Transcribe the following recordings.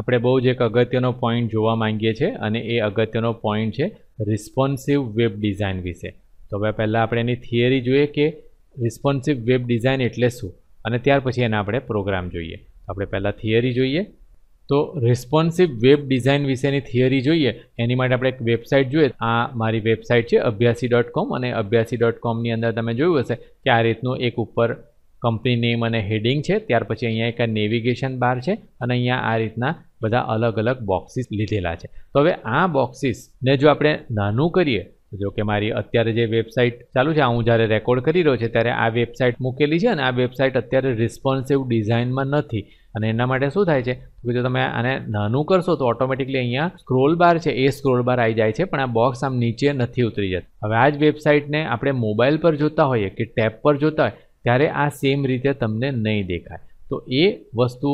આપણે બહુ જ એક અગત્યનો પોઈન્ટ જોવા માંગીએ છીએ અને એ અગત્યનો પોઈન્ટ છે રિસ્પોન્સિવ વેબ ડિઝાઇન વિશે તો હવે પહેલાં આપણે એની થિયરી જોઈએ કે રિસ્પોન્સિવ વેબ ડિઝાઇન એટલે શું અને ત્યાર પછી એના આપણે પ્રોગ્રામ જોઈએ આપણે પહેલાં થિયરી જોઈએ તો રિસ્પોન્સિવ વેબ ડિઝાઇન વિશેની થિયરી જોઈએ એની માટે આપણે એક વેબસાઇટ જોઈએ આ મારી વેબસાઇટ છે અભ્યાસી ડોટ કોમ અને અભ્યાસી ડોટ કોમની અંદર તમે જોયું હશે કે આ રીતનું એક ઉપર કંપની નેમ અને હેડિંગ છે ત્યાર પછી અહીંયા એક નેવિગેશન બાર છે અને અહીંયા આ રીતના બધા અલગ અલગ બોક્સિસ લીધેલા છે તો હવે આ બોક્સિસને જો આપણે નાનું કરીએ જો કે મારી અત્યારે જે વેબસાઇટ ચાલુ છે હું જ્યારે રેકોર્ડ કરી રહ્યો છે ત્યારે આ વેબસાઇટ મૂકેલી છે અને આ વેબસાઇટ અત્યારે રિસ્પોન્સિવ ડિઝાઇનમાં નથી અને એના માટે શું થાય છે કે જો તમે આને નાનું કરશો તો ઓટોમેટિકલી અહીંયા સ્ક્રોલ બાર છે એ સ્ક્રોલ બાર આવી જાય છે પણ આ બોક્સ આમ નીચે નથી ઉતરી જતું હવે આ જ વેબસાઇટને આપણે મોબાઈલ પર જોતા હોઈએ કે ટેબ પર જોતા હોય ત્યારે આ સેમ રીતે તમને નહીં દેખાય તો એ વસ્તુ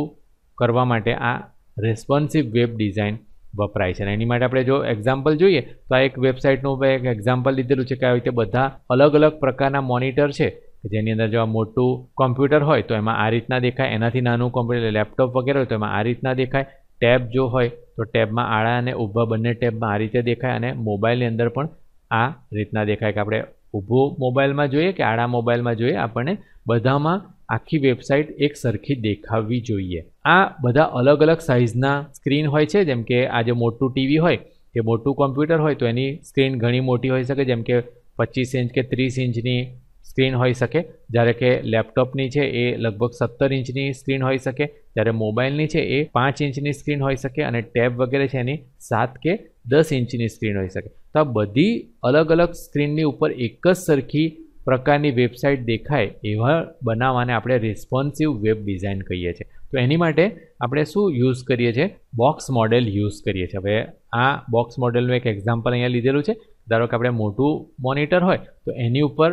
કરવા માટે આ રેસ્પોન્સિવ વેબ ડિઝાઇન વપરાય છે અને એની માટે આપણે જો એક્ઝામ્પલ જોઈએ તો આ એક વેબસાઇટનું એક એક્ઝામ્પલ લીધેલું છે કે આવી રીતે બધા અલગ અલગ પ્રકારના મોનિટર છે કે જેની અંદર જો આ મોટું કોમ્પ્યુટર હોય તો એમાં આ રીતના દેખાય એનાથી નાનું કોમ્પ્યુટર લેપટોપ વગેરે હોય તો એમાં આ રીતના દેખાય ટેબ જો હોય તો ટેબમાં આડા અને ઊભા બંને ટેબમાં આ રીતે દેખાય અને મોબાઈલની અંદર પણ આ રીતના દેખાય કે આપણે ઊભો મોબાઈલમાં જોઈએ કે આડા મોબાઈલમાં જોઈએ આપણને બધામાં આખી વેબસાઇટ એક સરખી દેખાવી જોઈએ આ બધા અલગ અલગ સાઇઝના સ્ક્રીન હોય છે જેમ કે આ જે મોટું ટીવી હોય કે મોટું કોમ્પ્યુટર હોય તો એની સ્ક્રીન ઘણી મોટી હોઈ શકે જેમ કે પચીસ ઇંચ કે ત્રીસ ઇંચની સ્ક્રીન હોઈ શકે જ્યારે કે લેપટોપની છે એ લગભગ સત્તર ઇંચની સ્ક્રીન હોઈ શકે જ્યારે મોબાઈલની છે એ પાંચ ઇંચની સ્ક્રીન હોઈ શકે અને ટેબ વગેરે છે એની સાત કે દસ ઇંચની સ્ક્રીન હોઈ શકે તો આ બધી અલગ અલગ સ્ક્રીનની ઉપર એક જ સરખી પ્રકારની વેબસાઇટ દેખાય એવા બનાવવાને આપણે રિસ્પોન્સિવ વેબ ડિઝાઇન કહીએ છીએ તો એની માટે આપણે શું યુઝ કરીએ છીએ બોક્સ મોડેલ યુઝ કરીએ છીએ હવે આ બોક્સ મોડેલનું એક એક્ઝામ્પલ અહીંયા લીધેલું છે ધારો કે આપણે મોટું મોનિટર હોય તો એની ઉપર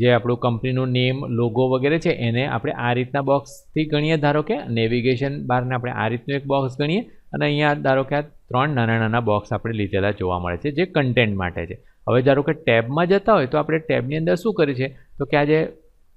જે આપણું કંપનીનું નેમ લોગો વગેરે છે એને આપણે આ રીતના બોક્સથી ગણીએ ધારો કે નેવિગેશન બારને આપણે આ રીતનું એક બોક્સ ગણીએ અને અહીંયા ધારો કે આ ત્રણ નાના નાના બોક્સ આપણે લીધેલા જોવા મળે છે જે કન્ટેન્ટ માટે છે હવે ધારો કે ટેબમાં જતા હોય તો આપણે ટેબની અંદર શું કરીએ છીએ તો કે આ જે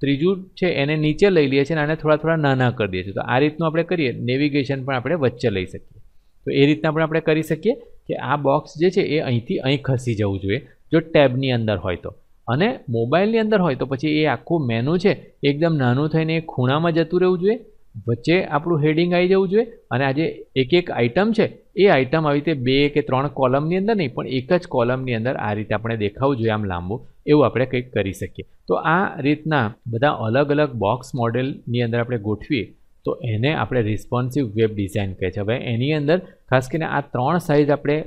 ત્રીજું છે એને નીચે લઈ લઈએ છીએ અને આને થોડા થોડા નાના કરી દઈએ છીએ તો આ રીતનું આપણે કરીએ નેવિગેશન પણ આપણે વચ્ચે લઈ શકીએ તો એ રીતના પણ આપણે કરી શકીએ કે આ બોક્સ જે છે એ અહીંથી અહીં ખસી જવું જોઈએ જો ટેબની અંદર હોય તો અને મોબાઈલની અંદર હોય તો પછી એ આખું મેનુ છે એકદમ નાનું થઈને એ ખૂણામાં જતું રહેવું જોઈએ વચ્ચે આપણું હેડિંગ આવી જવું જોઈએ અને આજે એક એક આઇટમ છે એ આઇટમ આવી રીતે બે કે ત્રણ કોલમની અંદર નહીં પણ એક જ કોલમની અંદર આ રીતે આપણે દેખાવું જોઈએ આમ લાંબુ એવું આપણે કંઈક કરી શકીએ તો આ રીતના બધા અલગ અલગ બોક્સ મોડેલની અંદર આપણે ગોઠવીએ તો એને આપણે રિસ્પોન્સિવ વેબ ડિઝાઇન કહે છે હવે એની અંદર ખાસ કરીને આ ત્રણ સાઇઝ આપણે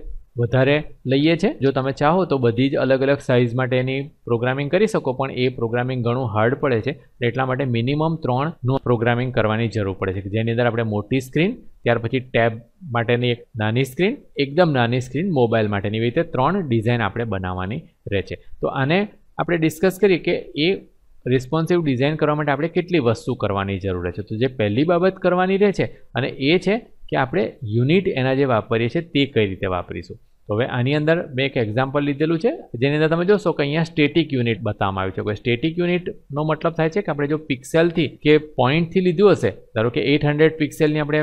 વધારે લઈએ છીએ જો તમે ચાહો તો બધી જ અલગ અલગ સાઇઝ માટેની પ્રોગ્રામિંગ કરી શકો પણ એ પ્રોગ્રામિંગ ઘણું હાર્ડ પડે છે એટલા માટે મિનિમમ ત્રણનું પ્રોગ્રામિંગ કરવાની જરૂર પડે છે જેની અંદર આપણે મોટી સ્ક્રીન ત્યાર પછી ટેબ માટેની એક નાની સ્ક્રીન એકદમ નાની સ્ક્રીન મોબાઈલ માટેની એવી રીતે ત્રણ ડિઝાઇન આપણે બનાવવાની રહે છે તો આને આપણે ડિસ્કસ કરીએ કે એ રિસ્પોન્સિવ ડિઝાઇન કરવા માટે આપણે કેટલી વસ્તુ કરવાની જરૂર છે તો જે પહેલી બાબત કરવાની રહે છે અને એ છે કે આપણે યુનિટ એના જે વાપરીએ છીએ તે કઈ રીતે વાપરીશું તો હવે આની અંદર મેં એક એક્ઝામ્પલ લીધેલું છે જેની અંદર તમે જોશો કે અહીંયા સ્ટેટિક યુનિટ બતાવવામાં આવ્યું છે કોઈ સ્ટેટિક યુનિટનો મતલબ થાય છે કે આપણે જો પિક્સેલથી કે પોઈન્ટથી લીધું હશે ધારો કે એઇટ હંડ્રેડ પિક્સેલની આપણે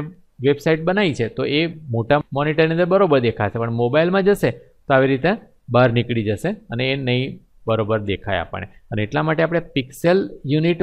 વેબસાઇટ બનાવી છે તો એ મોટા મોનિટરની અંદર બરોબર દેખાશે પણ મોબાઈલમાં જશે તો આવી રીતે બહાર નીકળી જશે અને એ નહીં બરોબર દેખાય આપણે અને એટલા માટે આપણે પિક્સેલ યુનિટ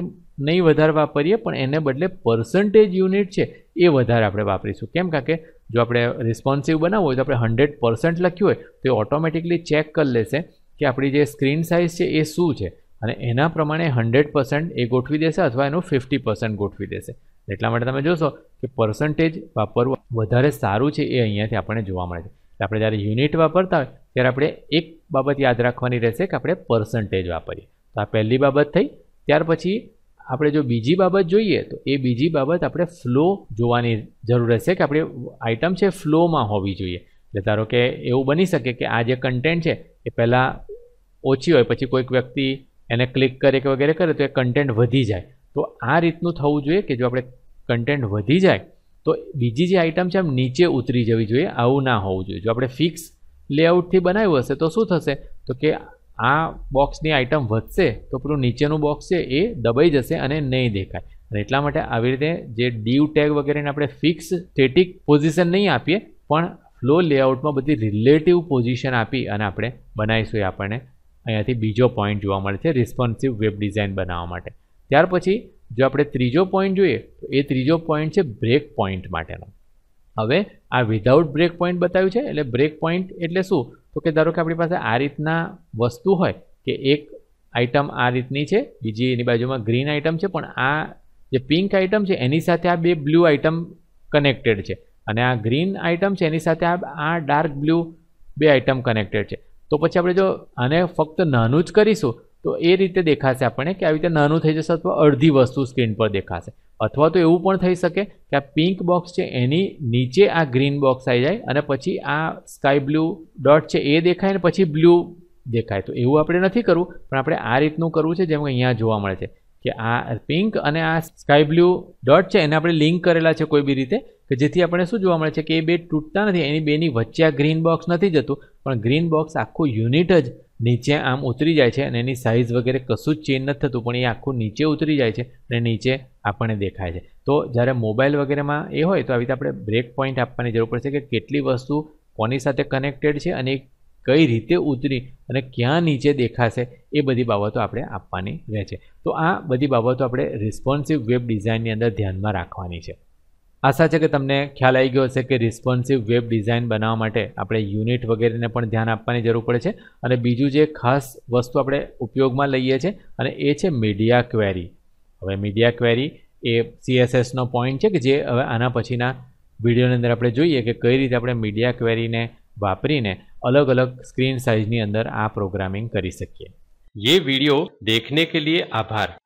નહીં વધારે વાપરીએ પણ એને બદલે પર્સન્ટેજ યુનિટ છે એ વધારે આપણે વાપરીશું કેમ કાકે જો આપણે રિસ્પોન્સિવ બનાવવું હોય તો આપણે હંડ્રેડ પર્સન્ટ લખ્યું હોય તો એ ઓટોમેટિકલી ચેક કરી લેશે કે આપણી જે સ્ક્રીન સાઇઝ છે એ શું છે અને એના પ્રમાણે હંડ્રેડ પર્સન્ટ એ ગોઠવી દેશે અથવા એનું ફિફ્ટી પર્સન્ટ ગોઠવી દેશે એટલા માટે તમે જોશો કે પર્સન્ટેજ વાપરવું વધારે સારું છે એ અહીંયાથી આપણને જોવા મળે છે આપણે જ્યારે યુનિટ વાપરતા હોય ત્યારે આપણે એક બાબત યાદ રાખવાની રહેશે કે આપણે પર્સન્ટેજ વાપરીએ તો આ પહેલી બાબત થઈ ત્યાર પછી આપણે જો બીજી બાબત જોઈએ તો એ બીજી બાબત આપણે ફ્લો જોવાની જરૂર રહેશે કે આપણી આઇટમ છે ફ્લોમાં હોવી જોઈએ એટલે ધારો કે એવું બની શકે કે આ જે કન્ટેન્ટ છે એ પહેલાં ઓછી હોય પછી કોઈક વ્યક્તિ એને ક્લિક કરે કે વગેરે કરે તો એ કન્ટેન્ટ વધી જાય તો આ રીતનું થવું જોઈએ કે જો આપણે કન્ટેન્ટ વધી જાય તો બીજી જે આઇટમ છે આમ નીચે ઉતરી જવી જોઈએ આવું ના હોવું જોઈએ જો આપણે ફિક્સ લેઆઉટથી બનાવ્યું હશે તો શું થશે તો કે આ બોક્સની આઇટમ વધશે તો પેલું નીચેનું બોક્સ છે એ દબાઈ જશે અને નહીં દેખાય અને એટલા માટે આવી રીતે જે ડીવ ટેગ વગેરેને આપણે ફિક્સ સ્ટેટિક પોઝિશન નહીં આપીએ પણ ફ્લો લેઆઉટમાં બધી રિલેટિવ પોઝિશન આપી અને આપણે બનાવીશું એ આપણને અહીંયાથી બીજો પોઈન્ટ જોવા મળે છે રિસ્પોન્સિવ વેબ ડિઝાઇન બનાવવા માટે ત્યાર પછી જો આપણે ત્રીજો પોઈન્ટ જોઈએ તો એ ત્રીજો પોઈન્ટ છે બ્રેક પોઈન્ટ માટેનો હવે આ વિધાઉટ બ્રેક પોઈન્ટ બતાવ્યું છે એટલે બ્રેક પોઈન્ટ એટલે શું તો કે ધારો કે આપણી પાસે આ રીતના વસ્તુ હોય કે એક આઈટમ આ રીતની છે બીજી એની બાજુમાં ગ્રીન આઇટમ છે પણ આ જે પિંક આઇટમ છે એની સાથે આ બે બ્લુ આઇટમ કનેક્ટેડ છે અને આ ગ્રીન આઇટમ છે એની સાથે આ આ ડાર્ક બ્લુ બે આઇટમ કનેક્ટેડ છે તો પછી આપણે જો આને ફક્ત નાનું જ કરીશું તો એ રીતે દેખાશે આપણે કે આવી રીતે નાનું થઈ જશે અથવા અડધી વસ્તુ સ્ક્રીન પર દેખાશે અથવા તો એવું પણ થઈ શકે કે આ પિંક બોક્સ છે એની નીચે આ ગ્રીન બોક્સ આવી જાય અને પછી આ સ્કાય બ્લુ ડોટ છે એ દેખાય અને પછી બ્લુ દેખાય તો એવું આપણે નથી કરવું પણ આપણે આ રીતનું કરવું છે જેમ કે અહીંયા જોવા મળે છે કે આ પિંક અને આ સ્કાય બ્લુ ડોટ છે એને આપણે લિંક કરેલા છે કોઈ બી રીતે કે જેથી આપણે શું જોવા મળે છે કે એ બે તૂટતા નથી એની બેની વચ્ચે આ ગ્રીન બોક્સ નથી જતું પણ ગ્રીન બોક્સ આખું યુનિટ જ નીચે આમ ઉતરી જાય છે અને એની સાઇઝ વગેરે કશું જ ચેન્જ નથી થતું પણ એ આખું નીચે ઉતરી જાય છે અને નીચે આપણને દેખાય છે તો જ્યારે મોબાઈલ વગેરેમાં એ હોય તો આવી રીતે આપણે બ્રેક પોઈન્ટ આપવાની જરૂર પડશે કે કેટલી વસ્તુ કોની સાથે કનેક્ટેડ છે અને કઈ રીતે ઉતરી અને ક્યાં નીચે દેખાશે એ બધી બાબતો આપણે આપવાની રહે છે તો આ બધી બાબતો આપણે રિસ્પોન્સિવ વેબ ડિઝાઇનની અંદર ધ્યાનમાં રાખવાની છે આશા છે કે તમને ખ્યાલ આવી ગયો હશે કે રિસ્પોન્સિવ વેબ ડિઝાઇન બનાવવા માટે આપણે યુનિટ વગેરેને પણ ધ્યાન આપવાની જરૂર પડે છે અને બીજું જે ખાસ વસ્તુ આપણે ઉપયોગમાં લઈએ છીએ અને એ છે મીડિયા ક્વેરી હવે મીડિયા ક્વેરી એ સીએસએસનો પોઈન્ટ છે કે જે હવે આના પછીના વિડીયોની અંદર આપણે જોઈએ કે કઈ રીતે આપણે મીડિયા ક્વેરીને વાપરીને અલગ અલગ સ્ક્રીન સાઇઝની અંદર આ પ્રોગ્રામિંગ કરી શકીએ યે વિડીયો દેખને કે લિયે આભાર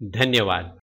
ધન્યવાદ